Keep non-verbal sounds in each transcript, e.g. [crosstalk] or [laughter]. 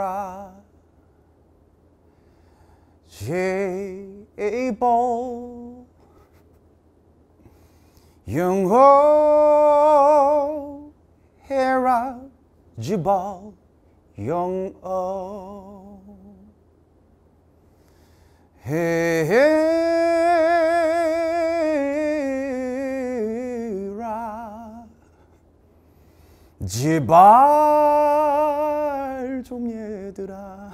Sarah. J-able, young old Hera Jibal, young old. Hey, Jibal. 좀 얘들아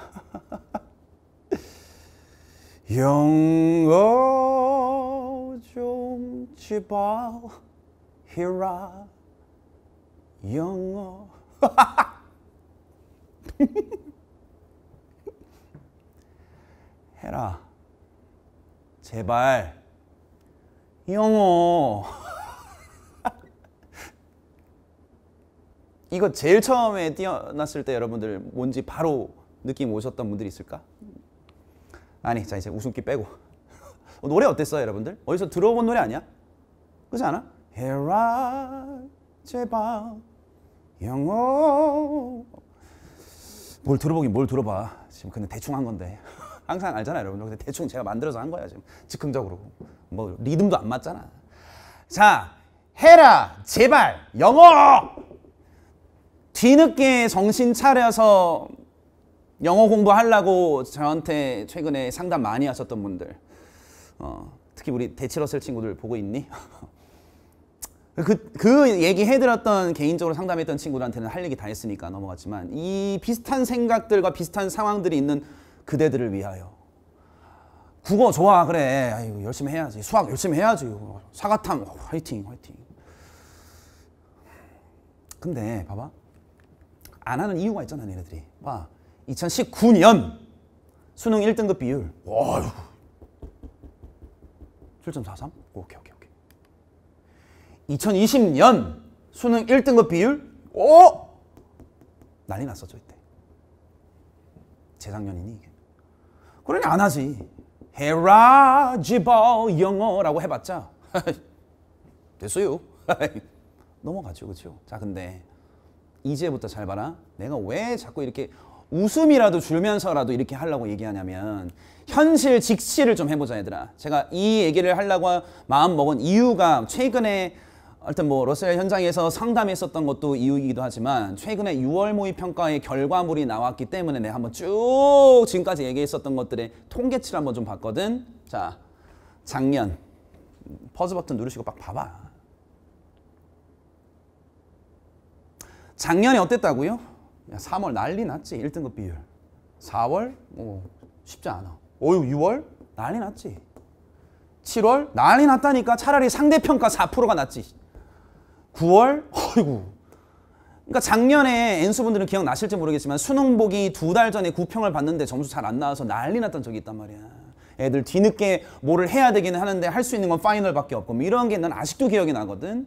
[laughs] 영어 좀 집어해라 영어 [laughs] 해라 제발 영어 이거 제일 처음에 뛰어났을 때 여러분들 뭔지 바로 느낌 오셨던 분들이 있을까? 아니 자 이제 웃음기 빼고 [laughs] 노래 어땠어요 여러분들? 어디서 들어본 노래 아니야? 그렇지 않아? 헤라 제발 영어 뭘 들어보긴 뭘 들어봐 지금 근데 대충 한 건데 [laughs] 항상 알잖아요 여러분들 근데 대충 제가 만들어서 한 거야 지금 즉흥적으로 뭐 리듬도 안 맞잖아 자 헤라 제발 영어 뒤늦게 정신 차려서 영어 공부하려고 저한테 최근에 상담 많이 하셨던 분들 어, 특히 우리 대치러셀 친구들 보고 있니? [laughs] 그, 그 얘기 해드렸던 개인적으로 상담했던 친구들한테는 할 얘기 다 했으니까 넘어갔지만 이 비슷한 생각들과 비슷한 상황들이 있는 그대들을 위하여 국어 좋아 그래 아이고, 열심히 해야지 수학 열심히 해야지 사과탕 화이팅 화이팅 근데 봐봐 안 하는 이유가 있잖아 얘네들이 봐 2019년 수능 1등급 비율 와7.43 오케이 오케이 오케이 2020년 수능 1등급 비율 오 난리 났었죠 이때 재작년이니 이게 그러니 안 하지 헤라 지버 영어라고 해봤자 [laughs] 됐어요 [laughs] 넘어가죠 그렇죠 자 근데 이제부터 잘 봐라. 내가 왜 자꾸 이렇게 웃음이라도 줄면서라도 이렇게 하려고 얘기하냐면 현실 직시를 좀 해보자 얘들아. 제가 이 얘기를 하려고 마음 먹은 이유가 최근에 하여튼 뭐 러셀 현장에서 상담했었던 것도 이유이기도 하지만 최근에 6월 모의 평가의 결과물이 나왔기 때문에 내가 한번 쭉 지금까지 얘기했었던 것들의 통계치를 한번 좀 봤거든. 자, 작년 퍼즈 버튼 누르시고 빡 봐봐. 작년에 어땠다고요? 3월 난리 났지 1등급 비율 4월 뭐 쉽지 않아 5, 6월 난리 났지 7월 난리 났다니까 차라리 상대평가 4%가 났지 9월 어이구 그러니까 작년에 엔수분들은 기억나실지 모르겠지만 수능 보기 두 달 전에 9평을 봤는데 점수 잘 안 나와서 난리 났던 적이 있단 말이야. 애들 뒤늦게 뭐를 해야 되기는 하는데 할 수 있는 건 파이널밖에 없고 뭐 이런 게 난 아직도 기억이 나거든.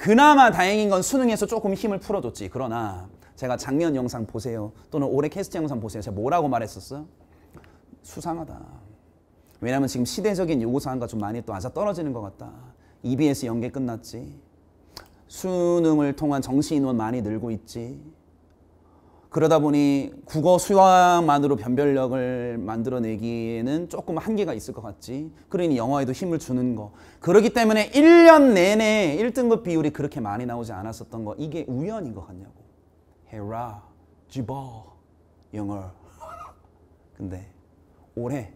그나마 다행인 건 수능에서 조금 힘을 풀어줬지. 그러나 제가 작년 영상 보세요. 또는 올해 캐스트 영상 보세요. 제가 뭐라고 말했었어요? 수상하다. 왜냐면 지금 시대적인 요구사항과 좀 많이 또 맞아떨어지는 것 같다. EBS 연계 끝났지. 수능을 통한 정시인원 많이 늘고 있지. 그러다 보니 국어 수학만으로 변별력을 만들어내기에는 조금 한계가 있을 것 같지. 그러니 영어에도 힘을 주는 거. 그렇기 때문에 1년 내내 1등급 비율이 그렇게 많이 나오지 않았었던 거. 이게 우연인 것 같냐고. 해라, 집어, 영어. [laughs] 근데 올해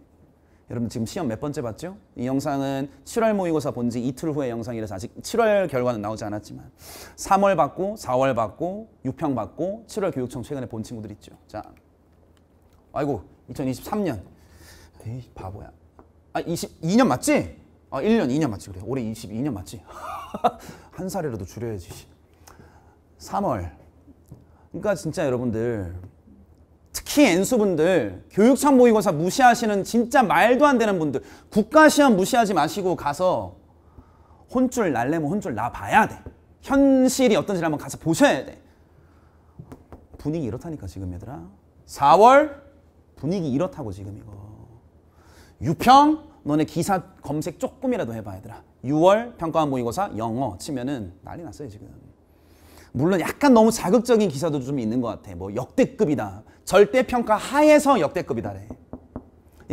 여러분 지금 시험 몇 번째 봤죠? 이 영상은 7월 모의고사 본 지 이틀 후의 영상이라서 아직 7월 결과는 나오지 않았지만 3월 받고 4월 받고 6평 받고 7월 교육청 최근에 본 친구들 있죠. 자, 아이고 2023년 에이 바보야. 아 22년 맞지? 아 1년 2년 맞지 그래. 올해 22년 맞지? [laughs] 한 살이라도 줄여야지. 3월. 그러니까 진짜 여러분들 특히 N수분들 교육청 모의고사 무시하시는 진짜 말도 안 되는 분들 국가시험 무시하지 마시고 가서 혼쭐 날래면 혼쭐 나봐야 돼 현실이 어떤지 한번 가서 보셔야 돼 분위기 이렇다니까 지금 얘들아 4월 분위기 이렇다고 지금 이거 유평 너네 기사 검색 조금이라도 해봐 얘들아 6월 평가원 모의고사 영어 치면은 난리 났어요 지금 물론 약간 너무 자극적인 기사도 좀 있는 것 같아. 뭐 역대급이다. 절대평가 하에서 역대급이다래.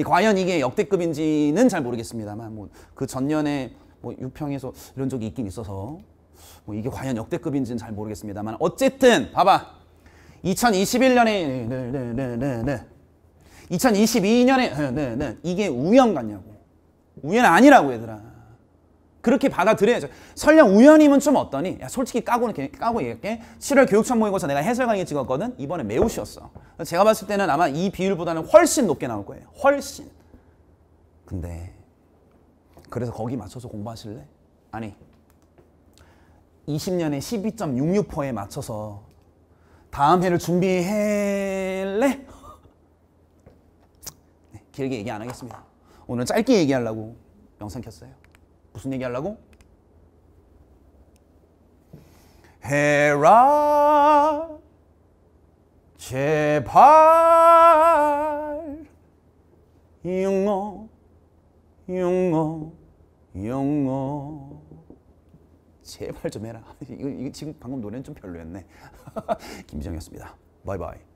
과연 이게 역대급인지는 잘 모르겠습니다만 뭐 그 전년에 뭐 유평에서 이런 적이 있긴 있어서 뭐 이게 과연 역대급인지는 잘 모르겠습니다만 어쨌든 봐봐 2021년에 네네네네 2022년에 네네 이게 우연 같냐고 우연 아니라고 얘들아 그렇게 받아들여야죠. 설령 우연이면 좀 어떠니? 야, 솔직히 까고는 까고 얘기할게. 7월 교육청 모의고사 내가 해설 강의 찍었거든. 이번에 매우 쉬웠어. 제가 봤을 때는 아마 이 비율보다는 훨씬 높게 나올 거예요. 훨씬. 근데 그래서 거기 맞춰서 공부하실래? 아니. 20년에 12.66%에 맞춰서 다음 해를 준비할래? 네, 길게 얘기 안 하겠습니다. 오늘 짧게 얘기하려고 영상 켰어요. 무슨 얘기 하려고? 해라 제발 영어 영어 영어 제발 좀 해라 [laughs] 이거, 이거 지금 방금 노래는 좀 별로였네 [laughs] 김지영이었습니다 바이바이